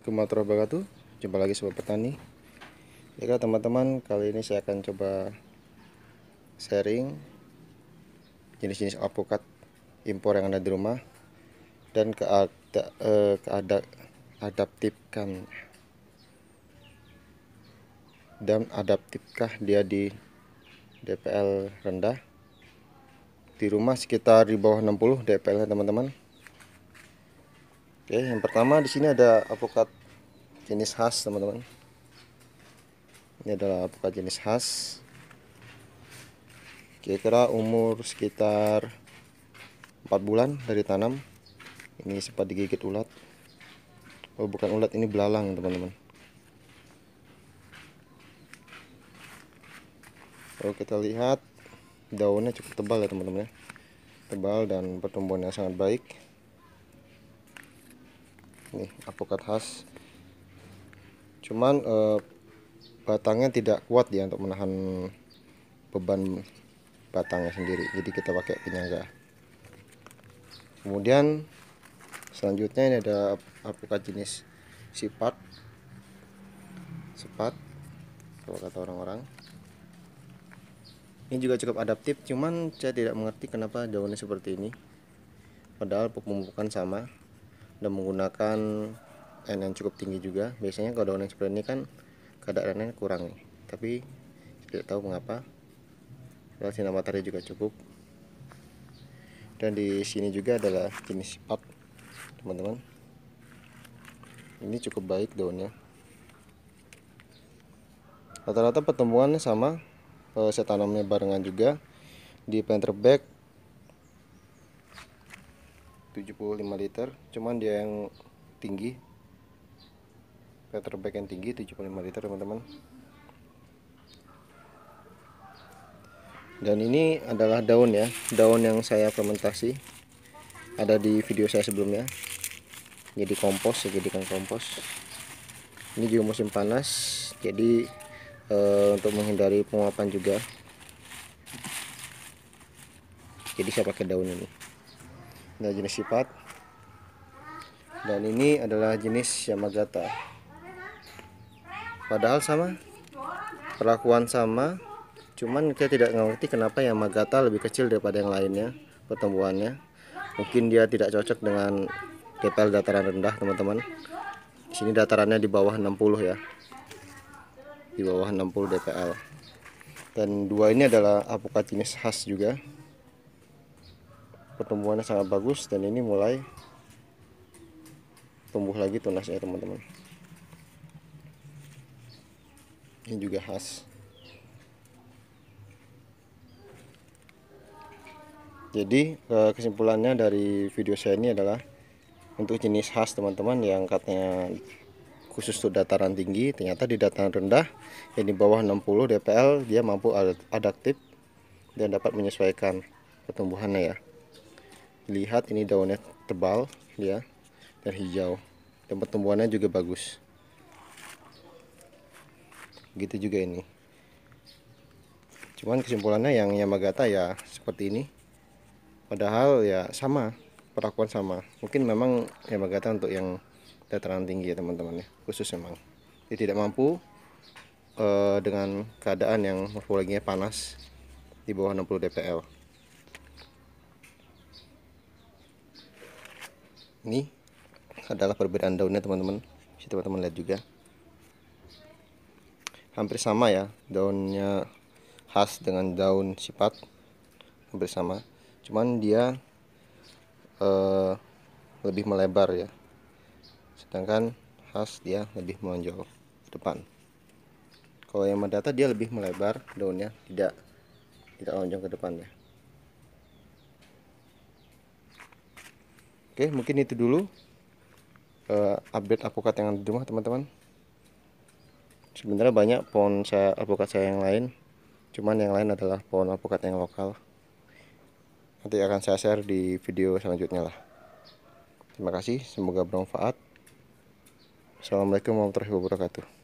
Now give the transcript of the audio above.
Assalamualaikum warahmatullahi wabarakatuh Jumpa lagi sobat petani Jika ya, teman-teman kali ini saya akan coba Sharing Jenis-jenis alpukat Impor yang ada di rumah Dan keada, eh, adaptifkan Dan adaptifkah dia di DPL rendah Di rumah sekitar di bawah 60 DPL teman-teman Oke, yang pertama di sini ada apokat jenis khas, teman-teman. Ini adalah apokat jenis khas. Kira-kira umur sekitar 4 bulan dari tanam. Ini sempat digigit ulat. Oh, bukan ulat, ini belalang, teman-teman. Kalau kita lihat daunnya cukup tebal ya, teman-teman ya. Tebal dan pertumbuhannya sangat baik nih apokat khas cuman eh, batangnya tidak kuat ya untuk menahan beban batangnya sendiri jadi kita pakai penyangga kemudian selanjutnya ini ada apokat jenis sipat sepat kalau kata orang-orang ini juga cukup adaptif cuman saya tidak mengerti kenapa daunnya seperti ini padahal pemupukan sama dan menggunakan N yang cukup tinggi juga biasanya kalau daun yang seperti ini kan kadar keadaannya kurang nih tapi tidak tahu mengapa karena sinar matahari juga cukup dan di sini juga adalah jenis pak teman-teman ini cukup baik daunnya rata-rata pertumbuhannya sama eh, saya tanamnya barengan juga di planter bag 75 liter cuman dia yang tinggi paperback yang tinggi 75 liter teman-teman dan ini adalah daun ya daun yang saya fermentasi ada di video saya sebelumnya jadi kompos saya jadikan kompos ini juga musim panas jadi e, untuk menghindari penguapan juga jadi saya pakai daun ini ada jenis sifat dan ini adalah jenis Yamagata padahal sama perlakuan sama cuman kita tidak ngerti kenapa Yamagata lebih kecil daripada yang lainnya pertumbuhannya mungkin dia tidak cocok dengan TPL dataran rendah teman-teman sini datarannya di bawah 60 ya di bawah 60 DPL dan dua ini adalah apokat jenis khas juga pertumbuhannya sangat bagus dan ini mulai tumbuh lagi tunasnya teman-teman ini juga khas jadi eh, kesimpulannya dari video saya ini adalah untuk jenis khas teman-teman yang katanya khusus untuk dataran tinggi ternyata di dataran rendah yang di bawah 60 dpl dia mampu adaptif dan dapat menyesuaikan pertumbuhannya ya lihat ini daunnya tebal ya dan hijau dan pertumbuhannya juga bagus gitu juga ini cuman kesimpulannya yang Yamagata ya seperti ini padahal ya sama perlakuan sama mungkin memang Yamagata untuk yang dataran tinggi ya teman-teman ya khusus memang dia tidak mampu uh, dengan keadaan yang morfologinya panas di bawah 60 dpl ini adalah perbedaan daunnya teman-teman bisa teman-teman lihat juga hampir sama ya daunnya khas dengan daun sifat hampir sama cuman dia uh, lebih melebar ya sedangkan khas dia lebih menonjol ke depan kalau yang mendata dia lebih melebar daunnya tidak tidak lonjong ke depan ya Oke, mungkin itu dulu uh, update apokat yang ada di rumah, teman-teman. Sebenarnya banyak pohon saya apokat saya yang lain. Cuman yang lain adalah pohon apokat yang lokal. Nanti akan saya share di video selanjutnya lah. Terima kasih, semoga bermanfaat. Assalamualaikum warahmatullahi wabarakatuh.